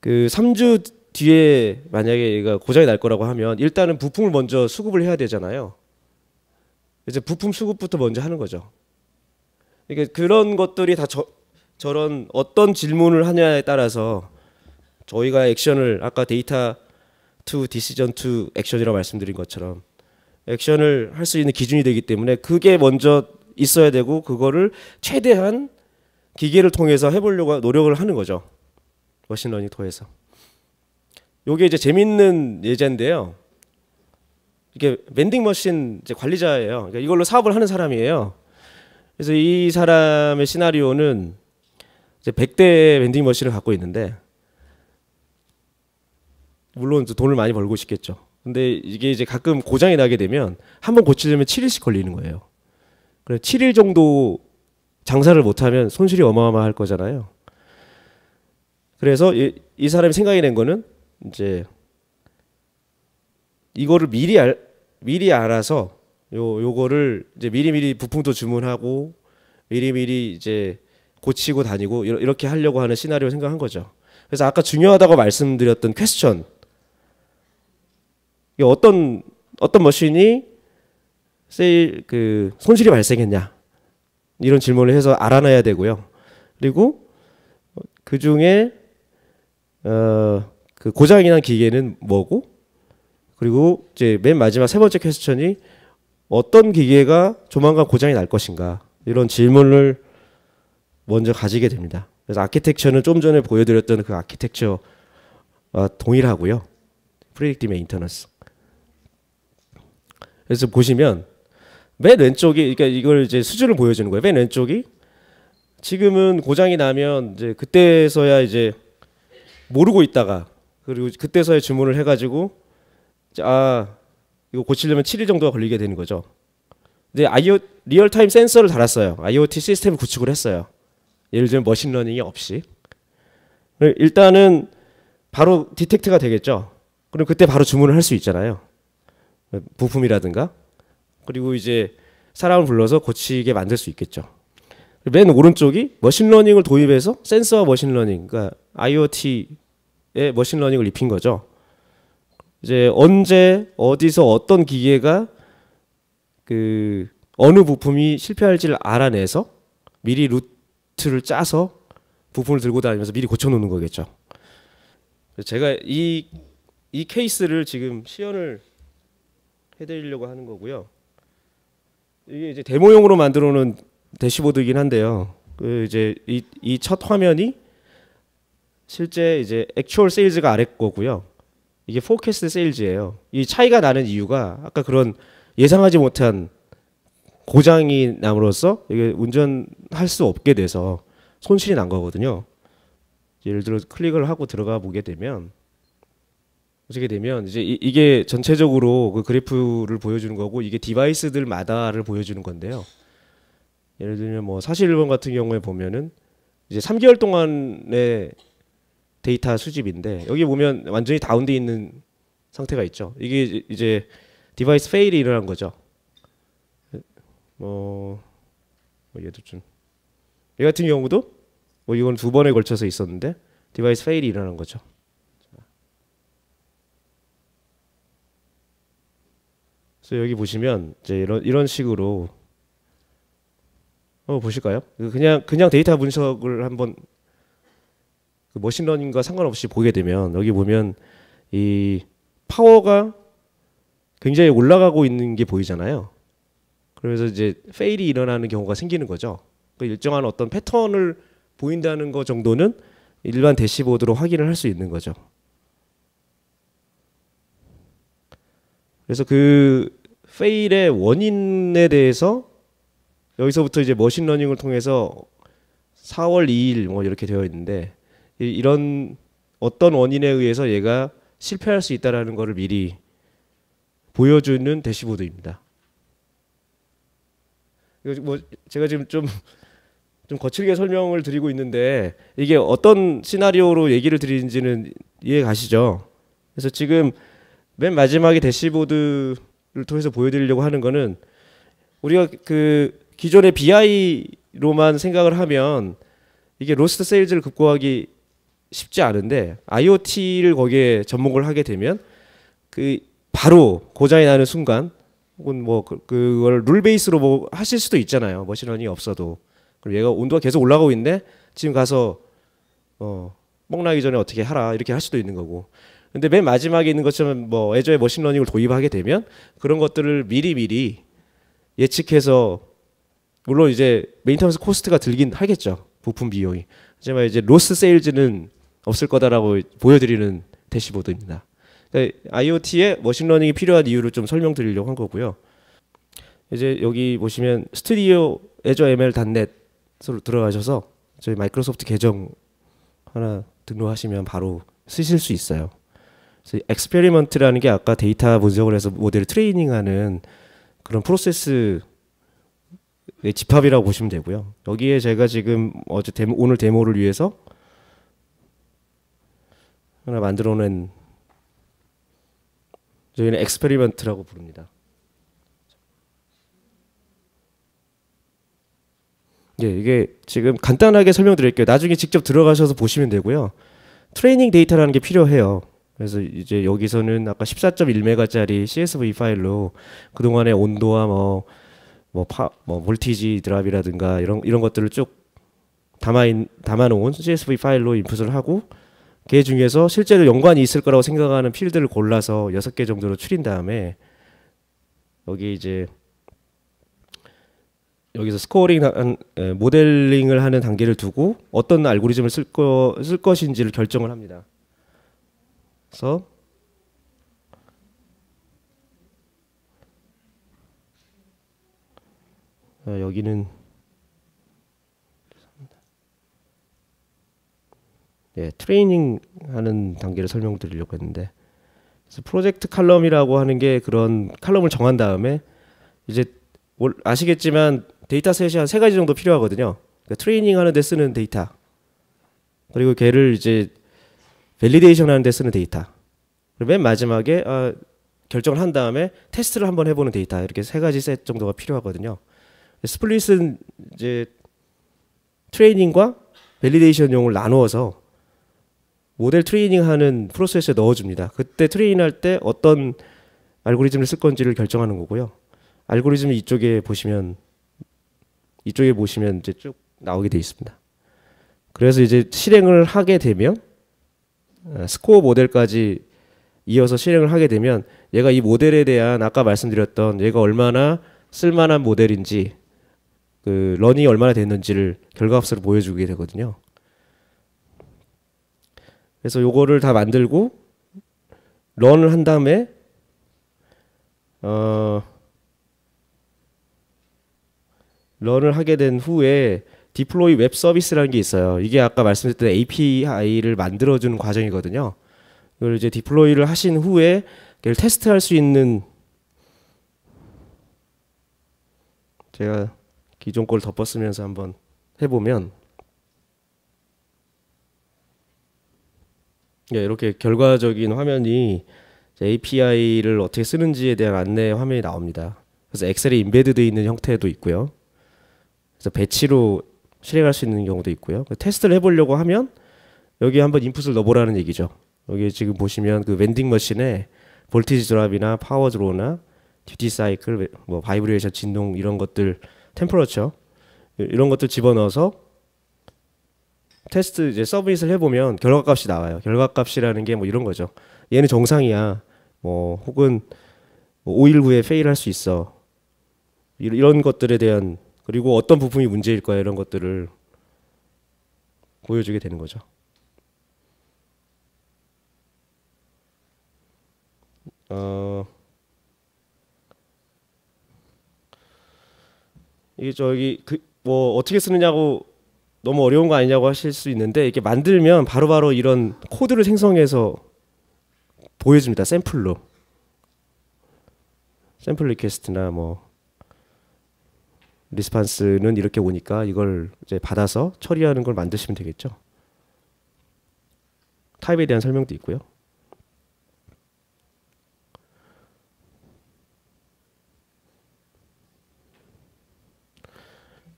그 3주 뒤에 만약에 얘가 고장이 날 거라고 하면 일단은 부품을 먼저 수급을 해야 되잖아요. 이제 부품 수급부터 먼저 하는 거죠. 그러니까 그런 것들이 다 저, 저런 어떤 질문을 하냐에 따라서 저희가 액션을 아까 데이터 투 디시전 투 액션이라고 말씀드린 것처럼 액션을 할 수 있는 기준이 되기 때문에 그게 먼저 있어야 되고 그거를 최대한 기계를 통해서 해보려고 노력을 하는 거죠. 머신러닝 통해서. 요게 이제 재밌는 예제인데요. 이게 멘딩 머신 관리자예요. 그러니까 이걸로 사업을 하는 사람이에요. 그래서 이 사람의 시나리오는 이제 100대의 멘딩 머신을 갖고 있는데 물론 돈을 많이 벌고 싶겠죠. 근데 이게 이제 가끔 고장이 나게 되면 한 번 고치려면 7일씩 걸리는 거예요. 그래 7일 정도 장사를 못하면 손실이 어마어마할 거잖아요. 그래서 이, 이 사람이 생각이 낸 거는 이제 이거를 미리 알, 미리 알아서 요 요거를 이제 미리미리 부품도 주문하고 미리미리 이제 고치고 다니고 이렇게 하려고 하는 시나리오 생각한 거죠. 그래서 아까 중요하다고 말씀드렸던 퀘스천 어떤 어떤 머신이 세일 그 손실이 발생했냐 이런 질문을 해서 알아내야 되고요. 그리고 그 중에 어 그 고장이 난 기계는 뭐고 그리고 이제 맨 마지막 세 번째 퀘스천이 어떤 기계가 조만간 고장이 날 것인가 이런 질문을 먼저 가지게 됩니다. 그래서 아키텍처는 좀 전에 보여드렸던 그 아키텍처와 동일하고요. 프리딕티 메인터넌스. 그래서 보시면 맨 왼쪽이 그러니까 이걸 이제 수준을 보여주는 거예요. 맨 왼쪽이 지금은 고장이 나면 이제 그때서야 이제 모르고 있다가 그리고 그때서야 주문을 해가지고 아 이거 고치려면 7일 정도가 걸리게 되는 거죠. 근데 아이오 리얼타임 센서를 달았어요. IoT 시스템을 구축을 했어요. 예를 들면 머신러닝이 없이 일단은 바로 디텍트가 되겠죠. 그럼 그때 바로 주문을 할 수 있잖아요. 부품이라든가 그리고 이제 사람을 불러서 고치게 만들 수 있겠죠. 맨 오른쪽이 머신러닝을 도입해서 센서와 머신러닝, 그러니까 IoT에 머신러닝을 입힌 거죠. 이제 언제 어디서 어떤 기계가 그 어느 부품이 실패할지를 알아내서 미리 루트를 짜서 부품을 들고 다니면서 미리 고쳐놓는 거겠죠. 제가 이 이 케이스를 지금 시연을 해드리려고 하는 거고요. 이게 이제 데모용으로 만들어놓은 대시보드이긴 한데요. 그 이제 이첫 화면이 실제 이제 액츄얼 세일즈가 아래 거고요. 이게 포캐스트 세일즈예요. 이 차이가 나는 이유가 아까 그런 예상하지 못한 고장이 남으로써 이게 운전할 수 없게 돼서 손실이 난 거거든요. 예를 들어 클릭을 하고 들어가 보게 되면 보시게 되면 이제 이, 게 전체적으로 그 그래프를 보여주는 거고 이게 디바이스들마다를 보여주는 건데요. 예를 들면 뭐 41번 같은 경우에 보면은 이제 3개월 동안의 데이터 수집인데 여기 보면 완전히 다운돼 있는 상태가 있죠. 이게 이제 디바이스 페일이 일어난 거죠. 뭐, 뭐 얘도 좀얘 같은 경우도 뭐 이건 두 번에 걸쳐서 있었는데 디바이스 페일이 일어난 거죠. 그래서 여기 보시면 이제 이런 이런 식으로 어 보실까요? 그 그냥 그냥 데이터 분석을 한번 그 머신러닝과 상관없이 보게 되면 여기 보면 이 파워가 굉장히 올라가고 있는 게 보이잖아요. 그래서 이제 페일이 일어나는 경우가 생기는 거죠. 그 일정한 어떤 패턴을 보인다는 거 정도는 일반 대시보드로 확인을 할 수 있는 거죠. 그래서 그 페일의 원인에 대해서 여기서부터 이제 머신러닝을 통해서 4월 2일 뭐 이렇게 되어 있는데 이런 어떤 원인에 의해서 얘가 실패할 수 있다라는 것을 미리 보여주는 대시보드입니다. 뭐 제가 지금 좀, 좀 거칠게 설명을 드리고 있는데 이게 어떤 시나리오로 얘기를 드리는지는 이해 가시죠? 그래서 지금 맨 마지막에 대시보드 비하이를 통해서 보여드리려고 하는 거는 우리가 그 기존의 비하이로만 생각을 하면 이게 로스트 세일즈를 극복하기 쉽지 않은데 IoT를 거기에 접목을 하게 되면 그 바로 고장이 나는 순간 혹은 뭐 그, 그걸 룰 베이스로 뭐 하실 수도 있잖아요 머신러닝이 없어도 그럼 얘가 온도가 계속 올라가고 있네 지금 가서 어 뻥나기 전에 어떻게 하라 이렇게 할 수도 있는 거고 근데 맨 마지막에 있는 것처럼 뭐 애저의 머신러닝을 도입하게 되면 그런 것들을 미리 미리 예측해서 물론 이제 메인터넌스 코스트가 들긴 하겠죠 부품 비용이 하지만 이제 로스 세일즈는 없을 거다라고 보여드리는 대시보드입니다. 그러니까 IoT에 머신러닝이 필요한 이유를 좀 설명드리려고 한 거고요. 이제 여기 보시면 스튜디오 애저 ML 단넷으로 들어가셔서 저희 마이크로소프트 계정 하나 등록하시면 바로 쓰실 수 있어요. 그 엑스페리먼트라는 게 아까 데이터 분석을 해서 모델을 트레이닝하는 그런 프로세스의 집합이라고 보시면 되고요. 여기에 제가 지금 어제 데모, 오늘 데모를 위해서 하나 만들어낸 저희는 엑스페리먼트라고 부릅니다. 예, 이게 지금 간단하게 설명드릴게요. 나중에 직접 들어가셔서 보시면 되고요. 트레이닝 데이터라는 게 필요해요. 그래서 이제 여기서는 아까 14.1메가짜리 CSV 파일로 그동안의 온도와 뭐, 뭐, 파, 뭐, 볼티지 드랍이라든가 이런, 이런 것들을 쭉 담아, 인, 담아놓은 CSV 파일로 인풋을 하고 그 중에서 실제로 연관이 있을 거라고 생각하는 필드를 골라서 여섯 개 정도로 추린 다음에 여기 이제 여기서 스코어링 한, 모델링을 하는 단계를 두고 어떤 알고리즘을 쓸, 거, 쓸 것인지를 결정을 합니다. 그래서 네, 여기는 네, 트레이닝 하는 단계를 설명드리려고 했는데 그래서 프로젝트 칼럼이라고 하는 게 그런 칼럼을 정한 다음에 이제 아시겠지만 데이터셋이 한 세 가지 정도 필요하거든요. 그러니까 트레이닝 하는 데 쓰는 데이터 그리고 걔를 이제 밸리데이션 하는 데 쓰는 데이터. 그리고 맨 마지막에 어, 결정을 한 다음에 테스트를 한번 해보는 데이터. 이렇게 세 가지 셋 정도가 필요하거든요. 스플릿은 이제 트레이닝과 밸리데이션용을 나누어서 모델 트레이닝하는 프로세스에 넣어줍니다. 그때 트레이닝할 때 어떤 알고리즘을 쓸 건지를 결정하는 거고요. 알고리즘 이쪽에 보시면 이쪽에 보시면 이제 쭉 나오게 돼 있습니다. 그래서 이제 실행을 하게 되면 스코어 모델까지 이어서 실행을 하게 되면 얘가 이 모델에 대한 아까 말씀드렸던 얘가 얼마나 쓸만한 모델인지 그 런이 얼마나 됐는지를 결과값으로 보여주게 되거든요. 그래서 요거를 다 만들고 런을 한 다음에 어 런을 하게 된 후에 디플로이 웹 서비스라는 게 있어요. 이게 아까 말씀드렸던 API를 만들어주는 과정이거든요. 그걸 이제 디플로이를 하신 후에 이걸 테스트할 수 있는 제가 기존 걸 덮었으면서 한번 해보면 예, 이렇게 결과적인 화면이 API를 어떻게 쓰는지에 대한 안내 화면이 나옵니다. 그래서 엑셀에 임베드되어 있는 형태도 있고요. 그래서 배치로 실행할 수 있는 경우도 있고요. 그 테스트를 해보려고 하면 여기 한번 인풋을 넣어보라는 얘기죠. 여기 지금 보시면 그 웬딩 머신에 볼티지 드랍이나 파워 드로우나 듀티 사이클, 뭐 바이브레이션 진동 이런 것들, 템퍼러처 이런 것들 집어넣어서 테스트 이제 서비스를 해보면 결과값이 나와요. 결과값이라는 게 뭐 이런 거죠. 얘는 정상이야. 뭐 혹은 뭐 5일 후에 페일할 수 있어. 이런 것들에 대한 그리고 어떤 부품이 문제일 거야 이런 것들을 보여주게 되는 거죠. 어, 이게 저기 그뭐 어떻게 쓰느냐고 너무 어려운 거 아니냐고 하실 수 있는데 이렇게 만들면 바로바로 바로 이런 코드를 생성해서 보여줍니다 샘플로 샘플 리퀘스트나 뭐 리스판스는 이렇게 오니까 이걸 이제 받아서 처리하는 걸 만드시면 되겠죠. 타입에 대한 설명도 있고요.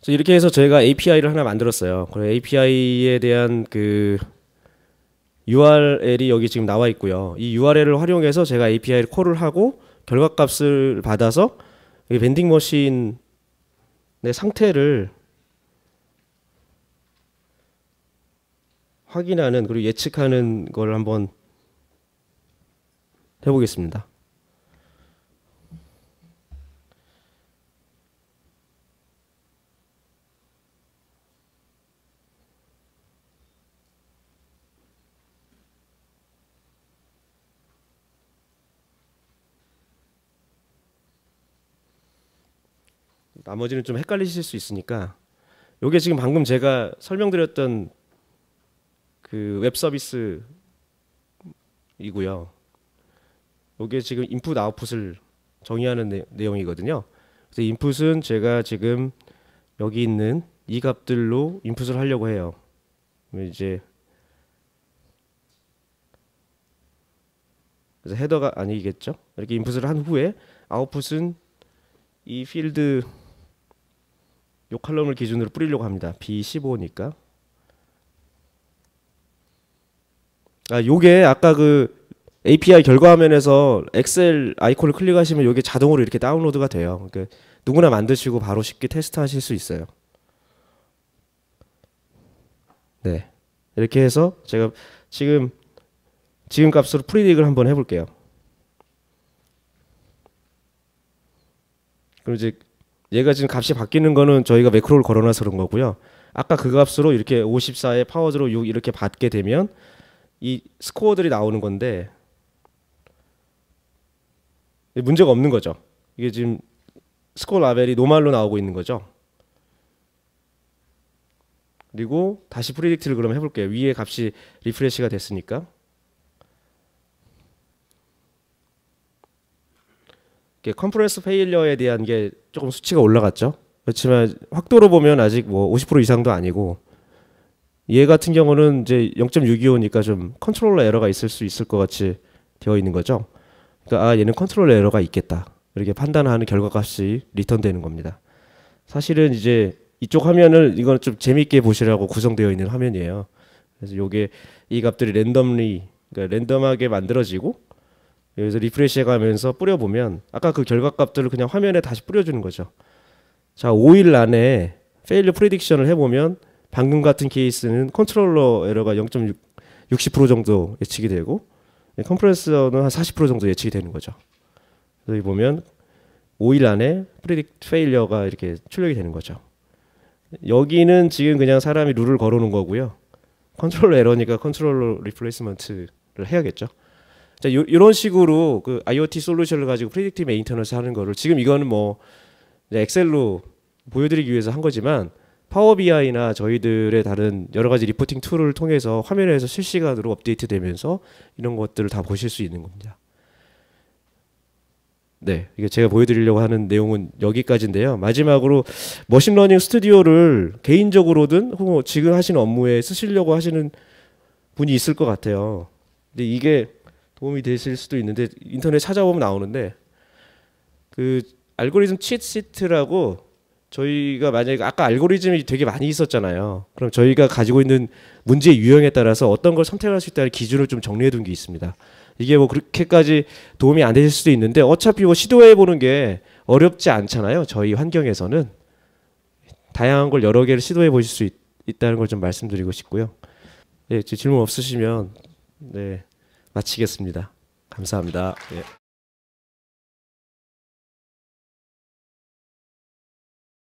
이렇게 해서 저희가 API를 하나 만들었어요. 그래 API에 대한 그 URL이 여기 지금 나와 있고요. 이 URL을 활용해서 제가 API를 콜을 하고 결과값을 받아서 밴딩 머신 내 상태를 확인하는 그리고 예측하는 걸 한번 해보겠습니다. 나머지는 좀 헷갈리실 수 있으니까 이게 지금 방금 제가 설명드렸던 그 웹 서비스이고요. 요게 지금 인풋 아웃풋을 정의하는 내, 내용이거든요. 그래서 인풋은 제가 지금 여기 있는 이 값들로 인풋을 하려고 해요. 이제 그래서 헤더가 아니겠죠? 이렇게 인풋을 한 후에 아웃풋은 이 필드 요 칼럼을 기준으로 뿌리려고 합니다. B15니까. 아, 요게 아까 그 API 결과 화면에서 엑셀 아이콘을 클릭하시면 요게 자동으로 이렇게 다운로드가 돼요. 그 누구나 만드시고 바로 쉽게 테스트하실 수 있어요. 네. 이렇게 해서 제가 지금 지금 값으로 프리딕을 한번 해볼게요. 그럼 이제 얘가 지금 값이 바뀌는 거는 저희가 매크로를 걸어놔서 그런 거고요. 아까 그 값으로 이렇게 5 4의 파워드로 6 이렇게 받게 되면 이 스코어들이 나오는 건데 문제가 없는 거죠. 이게 지금 스코어 라벨이 노말로 나오고 있는 거죠. 그리고 다시 프리딕트를 그럼 해볼게요. 위에 값이 리프레시가 됐으니까. 컴프레스 페일러에 대한 게 조금 수치가 올라갔죠. 그렇지만 확도로 보면 아직 뭐 50% 이상도 아니고 얘 같은 경우는 이제 0.625니까 좀 컨트롤러 에러가 있을 수 있을 것 같이 되어 있는 거죠. 그러니까 아 얘는 컨트롤러 에러가 있겠다 이렇게 판단하는 결과값이 리턴되는 겁니다. 사실은 이제 이쪽 화면을 이건 좀재밌게 보시라고 구성되어 있는 화면이에요. 그래서 요게 이 값들이 랜덤리 그러니까 랜덤하게 만들어지고 여기서 리프레시해가면서 뿌려보면 아까 그 결과값들을 그냥 화면에 다시 뿌려주는 거죠. 자, 5일 안에 페일리 프레딕션을 해보면 방금 같은 케이스는 컨트롤러 에러가 0.6 0 정도 예측이 되고 컴프레서는 한 40% 정도 예측이 되는 거죠. 여기 보면 5일 안에 프리딕트 페일리어가 이렇게 출력이 되는 거죠. 여기는 지금 그냥 사람이 룰을 걸어놓은 거고요. 컨트롤러 에러니까 컨트롤러 리플레이스먼트를 해야겠죠. 자, 요, 이런 식으로 그 IoT 솔루션을 가지고 프리딕티 메인터넌스 하는 거를 지금 이거는 뭐 엑셀로 보여드리기 위해서 한 거지만 파워 BI나 저희들의 다른 여러 가지 리포팅 툴을 통해서 화면에서 실시간으로 업데이트되면서 이런 것들을 다 보실 수 있는 겁니다. 네, 이게 제가 보여드리려고 하는 내용은 여기까지인데요. 마지막으로 머신러닝 스튜디오를 개인적으로든 혹은 뭐 지금 하시는 업무에 쓰시려고 하시는 분이 있을 것 같아요. 근데 이게 도움이 되실 수도 있는데 인터넷 찾아보면 나오는데 그 알고리즘 치트시트라고 저희가 만약에 아까 알고리즘이 되게 많이 있었잖아요. 그럼 저희가 가지고 있는 문제의 유형에 따라서 어떤 걸 선택할 수 있다는 기준을 좀 정리해 둔 게 있습니다. 이게 뭐 그렇게까지 도움이 안 되실 수도 있는데 어차피 뭐 시도해 보는 게 어렵지 않잖아요. 저희 환경에서는 다양한 걸 여러 개를 시도해 보실 수 있, 다는 걸 좀 말씀드리고 싶고요. 네, 질문 없으시면 네. 마치겠습니다. 감사합니다. 예.